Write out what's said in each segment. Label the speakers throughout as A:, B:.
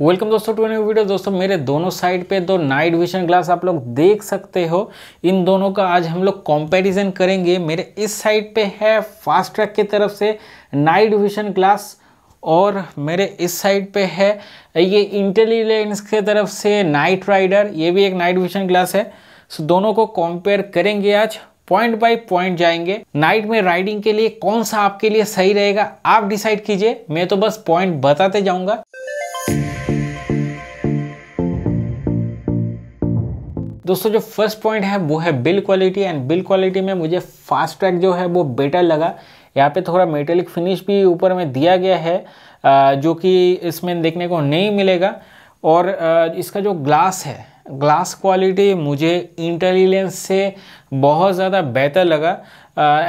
A: welcome दोस्तों to new video दोस्तों मेरे दोनों साइड पे दो नाइट विजन ग्लास आप लोग देख सकते हो इन दोनों का आज हम लोग कंपैरिजन करेंगे मेरे इस साइड पे है फास्ट ट्रैक की तरफ से नाइट विजन ग्लास और मेरे इस साइड पे है ये इंटेलिजेंस के की तरफ से नाइट राइडर ये भी एक नाइट विजन ग्लास है सो दोनों को कॉम्पेयर करेंगे आज पॉइंट बाई पॉइंट जाएंगे नाइट में राइडिंग के लिए कौन सा आपके लिए सही रहेगा आप डिसाइड कीजिए मैं तो बस पॉइंट बताते जाऊंगा दोस्तों जो फर्स्ट पॉइंट है वो है build quality and build quality में मुझे फास्ट ट्रैक जो है वो बेटर लगा यहाँ पे थोड़ा मेटेलिक फिनिश भी ऊपर में दिया गया है जो कि इसमें देखने को नहीं मिलेगा और इसका जो ग्लास है ग्लास क्वालिटी मुझे इंटेलिजेंस से बहुत ज़्यादा बेहतर लगा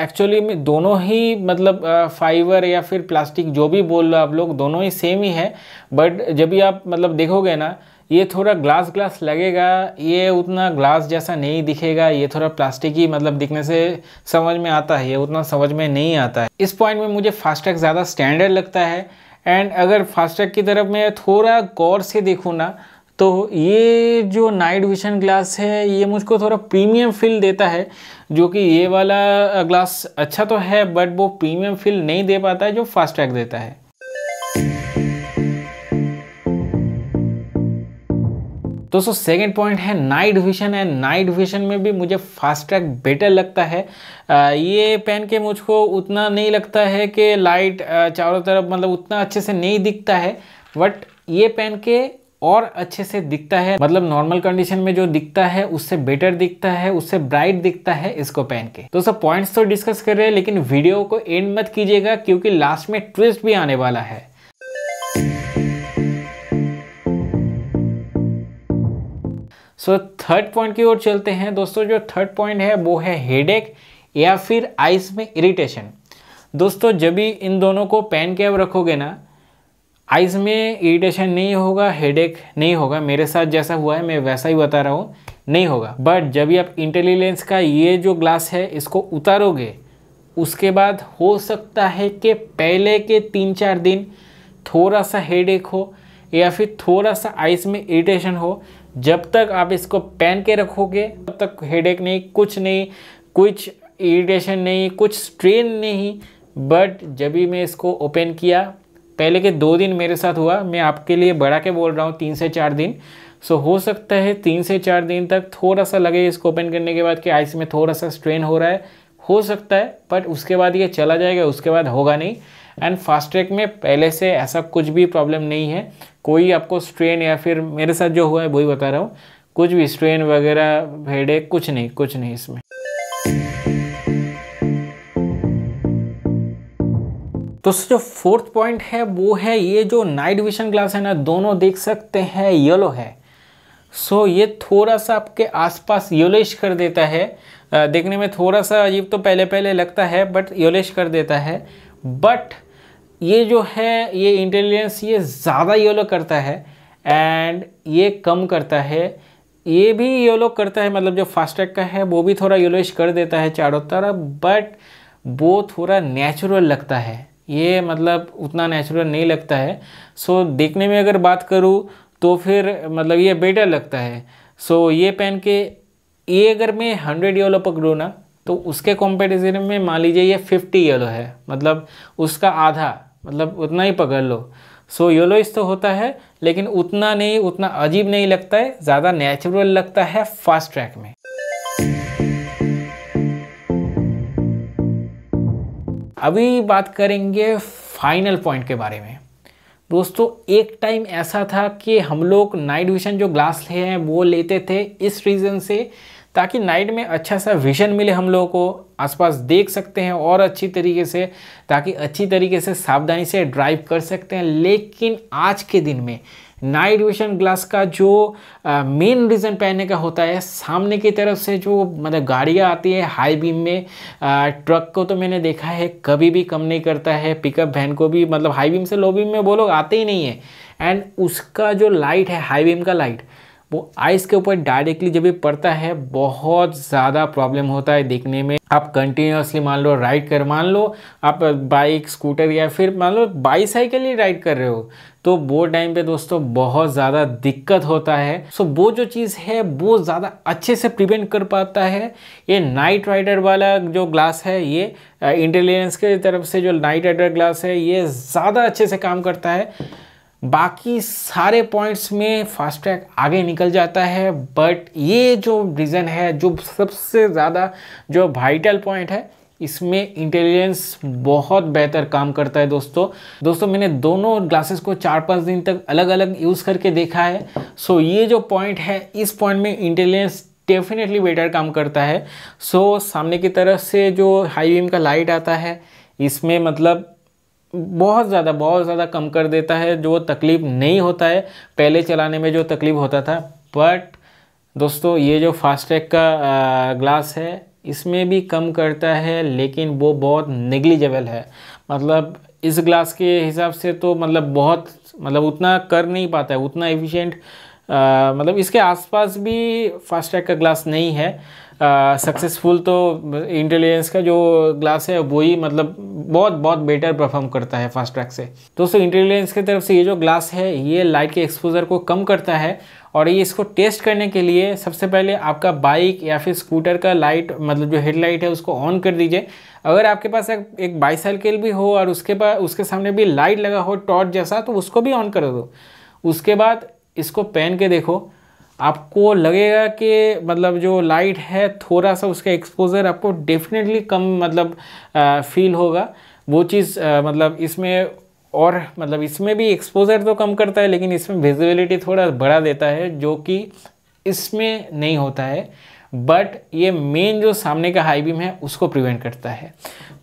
A: एक्चुअली uh, मैं दोनों ही मतलब फाइबर uh, या फिर प्लास्टिक जो भी बोल रहे आप लोग दोनों ही सेम ही है बट जब भी आप मतलब देखोगे ना ये थोड़ा ग्लास ग्लास लगेगा ये उतना ग्लास जैसा नहीं दिखेगा ये थोड़ा प्लास्टिक ही मतलब दिखने से समझ में आता है ये उतना समझ में नहीं आता है इस पॉइंट में मुझे फास्टैग ज़्यादा स्टैंडर्ड लगता है एंड अगर फास्टैग की तरफ मैं थोड़ा गौर से देखूँ ना तो ये जो नाइट विशन ग्लास है ये मुझको थोड़ा प्रीमियम फील देता है जो कि ये वाला ग्लास अच्छा तो है बट वो प्रीमियम फील नहीं दे पाता है जो फास्ट ट्रैक देता है दोस्तों सेकेंड पॉइंट है night vision and night vision में भी मुझे फास्ट ट्रैक बेटर लगता है आ, ये पेन के मुझको उतना नहीं लगता है कि लाइट चारों तरफ मतलब उतना अच्छे से नहीं दिखता है बट ये पेन के और अच्छे से दिखता है मतलब नॉर्मल कंडीशन में जो दिखता है उससे बेटर दिखता है उससे ब्राइट दिखता है इसको पहन के तो सब पॉइंट्स तो डिस्कस कर रहे हैं लेकिन वीडियो को एंड मत कीजिएगा क्योंकि लास्ट में ट्विस्ट भी आने वाला है सो थर्ड पॉइंट की ओर चलते हैं दोस्तों जो थर्ड पॉइंट है वो है हेडेक या फिर आइस में इरिटेशन दोस्तों जब भी इन दोनों को पहन के अब रखोगे ना आइज़ में इरिटेशन नहीं होगा हेडेक नहीं होगा मेरे साथ जैसा हुआ है मैं वैसा ही बता रहा हूँ नहीं होगा बट जब भी आप इंटेलिजेंस का ये जो ग्लास है इसको उतारोगे उसके बाद हो सकता है कि पहले के तीन चार दिन थोड़ा सा हेडेक हो या फिर थोड़ा सा आइस में इरिटेशन हो जब तक आप इसको पहन के रखोगे तब तक हेडेक नहीं कुछ नहीं कुछ इरिटेशन नहीं कुछ स्ट्रेन नहीं बट जब भी मैं इसको ओपन किया पहले के दो दिन मेरे साथ हुआ मैं आपके लिए बढ़ा के बोल रहा हूँ तीन से चार दिन सो हो सकता है तीन से चार दिन तक थोड़ा सा लगे इसको ओपन करने के बाद कि आइस में थोड़ा सा स्ट्रेन हो रहा है हो सकता है बट उसके बाद ये चला जाएगा उसके बाद होगा नहीं एंड फास्ट ट्रैक में पहले से ऐसा कुछ भी प्रॉब्लम नहीं है कोई आपको स्ट्रेन या फिर मेरे साथ जो हुआ है वही बता रहा हूँ कुछ भी स्ट्रेन वगैरह भेड़े कुछ नहीं कुछ नहीं इसमें तो जो फोर्थ पॉइंट है वो है ये जो नाइट विजन ग्लास है ना दोनों देख सकते हैं येलो है सो so, ये थोड़ा सा आपके आसपास योलिश कर देता है आ, देखने में थोड़ा सा अजीब तो पहले पहले लगता है बट योलिश कर देता है बट ये जो है ये इंटेलिजेंस ये ज़्यादा योलो करता है एंड ये कम करता है ये भी योलो करता है मतलब जो फास्टैग का है वो भी थोड़ा योलेश कर देता है चारों तरफ बट वो थोड़ा नेचुरल लगता है ये मतलब उतना नेचुरल नहीं लगता है सो so, देखने में अगर बात करूँ तो फिर मतलब ये बेटर लगता है सो so, ये पहन के ये अगर मैं हंड्रेड येलो पकड़ूँ ना तो उसके कॉम्पेटिजन में मान लीजिए ये फिफ्टी येलो है मतलब उसका आधा मतलब उतना ही पकड़ लो सो इस तो होता है लेकिन उतना नहीं उतना अजीब नहीं लगता है ज़्यादा नेचुरल लगता है फास्ट ट्रैक में अभी बात करेंगे फाइनल पॉइंट के बारे में दोस्तों एक टाइम ऐसा था कि हम लोग नाइट विजन जो ग्लास ले हैं वो लेते थे इस रीज़न से ताकि नाइट में अच्छा सा विजन मिले हम लोगों को आसपास देख सकते हैं और अच्छी तरीके से ताकि अच्छी तरीके से सावधानी से ड्राइव कर सकते हैं लेकिन आज के दिन में नाइट विजन ग्लास का जो मेन रीज़न पहनने का होता है सामने की तरफ से जो मतलब गाड़ियाँ आती है हाई बीम में आ, ट्रक को तो मैंने देखा है कभी भी कम नहीं करता है पिकअप वैन को भी मतलब हाई बीम से लो बीम में वो लोग आते ही नहीं है एंड उसका जो लाइट है हाई बीम का लाइट वो आइस के ऊपर डायरेक्टली जब ये पड़ता है बहुत ज़्यादा प्रॉब्लम होता है देखने में आप कंटिन्यूसली मान लो राइड कर मान लो आप बाइक स्कूटर या फिर मान लो बाईसाइकिल ही राइड कर रहे हो तो वो टाइम पे दोस्तों बहुत ज़्यादा दिक्कत होता है सो वो जो चीज़ है वो ज़्यादा अच्छे से प्रिवेंट कर पाता है ये नाइट राइडर वाला जो ग्लास है ये इंटेलिजेंस uh, के तरफ से जो नाइट राइडर ग्लास है ये ज़्यादा अच्छे से काम करता है बाकी सारे पॉइंट्स में फास्ट ट्रैक आगे निकल जाता है बट ये जो रीज़न है जो सबसे ज़्यादा जो वाइटल पॉइंट है इसमें इंटेलिजेंस बहुत बेहतर काम करता है दोस्तों दोस्तों मैंने दोनों ग्लासेस को चार पाँच दिन तक अलग अलग यूज़ करके देखा है सो so, ये जो पॉइंट है इस पॉइंट में इंटेलिजेंस डेफिनेटली बेटर काम करता है सो so, सामने की तरफ से जो हाई बीम का लाइट आता है इसमें मतलब बहुत ज़्यादा बहुत ज़्यादा कम कर देता है जो तकलीफ़ नहीं होता है पहले चलाने में जो तकलीफ़ होता था बट दोस्तों ये जो फास्टैग का ग्लास है इसमें भी कम करता है लेकिन वो बहुत निगलीजेबल है मतलब इस ग्लास के हिसाब से तो मतलब बहुत मतलब उतना कर नहीं पाता है उतना एफिशिएंट मतलब इसके आसपास भी फास्टैग का ग्लास नहीं है सक्सेसफुल तो इंटेलिजेंस का जो ग्लास है वही मतलब बहुत बहुत बेटर परफॉर्म करता है फास्ट ट्रैक से दोस्तों इंटेलिजेंस की तरफ से ये जो ग्लास है ये लाइट के एक्सपोजर को कम करता है और ये इसको टेस्ट करने के लिए सबसे पहले आपका बाइक या फिर स्कूटर का लाइट मतलब जो हेडलाइट है उसको ऑन कर दीजिए अगर आपके पास एक, एक बाईसाइकिल भी हो और उसके पास उसके सामने भी लाइट लगा हो टॉर्च जैसा तो उसको भी ऑन कर दो उसके बाद इसको पहन के देखो आपको लगेगा कि मतलब जो लाइट है थोड़ा सा उसका एक्सपोजर आपको डेफिनेटली कम मतलब आ, फील होगा वो चीज़ आ, मतलब इसमें और मतलब इसमें भी एक्सपोजर तो कम करता है लेकिन इसमें विजिबिलिटी थोड़ा बढ़ा देता है जो कि इसमें नहीं होता है बट ये मेन जो सामने का हाई बीम है उसको प्रिवेंट करता है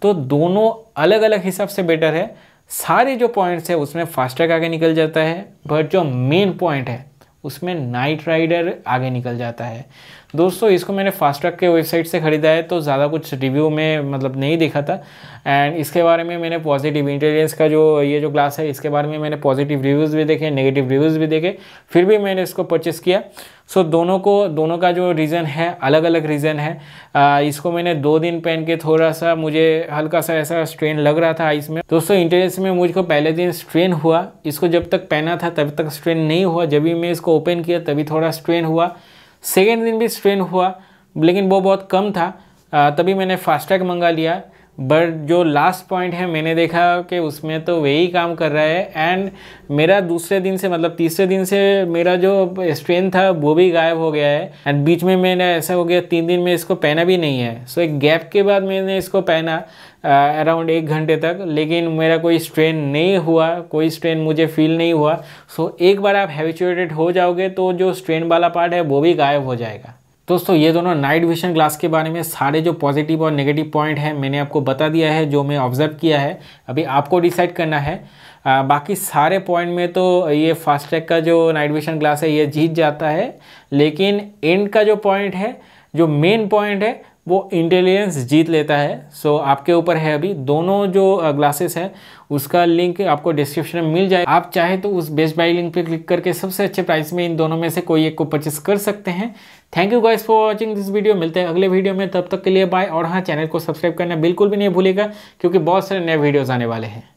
A: तो दोनों अलग अलग हिसाब से बेटर है सारे जो पॉइंट्स है उसमें फास्टर आगे निकल जाता है बट जो मेन पॉइंट है उसमें नाइट राइडर आगे निकल जाता है दोस्तों इसको मैंने फास्ट्रैक के वेबसाइट से ख़रीदा है तो ज़्यादा कुछ रिव्यू में मतलब नहीं देखा था एंड इसके बारे में मैंने पॉजिटिव इंटेलिजेंस का जो ये जो क्लास है इसके बारे में मैंने पॉजिटिव रिव्यूज़ भी देखे नेगेटिव रिव्यूज़ भी देखे फिर भी मैंने इसको परचेस किया सो so, दोनों को दोनों का जो रीज़न है अलग अलग रीज़न है आ, इसको मैंने दो दिन पहन के थोड़ा सा मुझे हल्का सा ऐसा स्ट्रेन लग रहा था आइस में दोस्तों इंटरनेस में मुझको पहले दिन स्ट्रेन हुआ इसको जब तक पहना था तब तक स्ट्रेन नहीं हुआ जब भी मैं इसको ओपन किया तभी थोड़ा स्ट्रेन हुआ सेकेंड दिन भी स्ट्रेन हुआ लेकिन वो बहुत कम था आ, तभी मैंने फास्टैग मंगा लिया बट जो लास्ट पॉइंट है मैंने देखा कि उसमें तो वही काम कर रहा है एंड मेरा दूसरे दिन से मतलब तीसरे दिन से मेरा जो स्ट्रेन था वो भी गायब हो गया है एंड बीच में मैंने ऐसा हो गया तीन दिन में इसको पहना भी नहीं है सो so, एक गैप के बाद मैंने इसको पहना अराउंड uh, एक घंटे तक लेकिन मेरा कोई स्ट्रेन नहीं हुआ कोई स्ट्रेन मुझे फील नहीं हुआ सो so, एक बार आप हैबिचुएटेड हो जाओगे तो जो स्ट्रेन वाला पार्ट है वो भी गायब हो जाएगा दोस्तों ये दोनों नाइट विजन ग्लास के बारे में सारे जो पॉजिटिव और नेगेटिव पॉइंट हैं मैंने आपको बता दिया है जो मैं ऑब्जर्व किया है अभी आपको डिसाइड करना है आ, बाकी सारे पॉइंट में तो ये फास्ट ट्रैक का जो नाइट विशन ग्लास है ये जीत जाता है लेकिन एंड का जो पॉइंट है जो मेन पॉइंट है वो इंटेलिजेंस जीत लेता है सो so, आपके ऊपर है अभी दोनों जो ग्लासेस है उसका लिंक आपको डिस्क्रिप्शन में मिल जाए आप चाहे तो उस बेस्ट बाई लिंक पे क्लिक करके सबसे अच्छे प्राइस में इन दोनों में से कोई एक को परचेस कर सकते हैं thank you guys for watching this video मिलते हैं अगले वीडियो में तब तक के लिए बाय और हाँ चैनल को सब्सक्राइब करना बिल्कुल भी नहीं भूलेगा क्योंकि बहुत सारे नए वीडियोज़ आने वाले हैं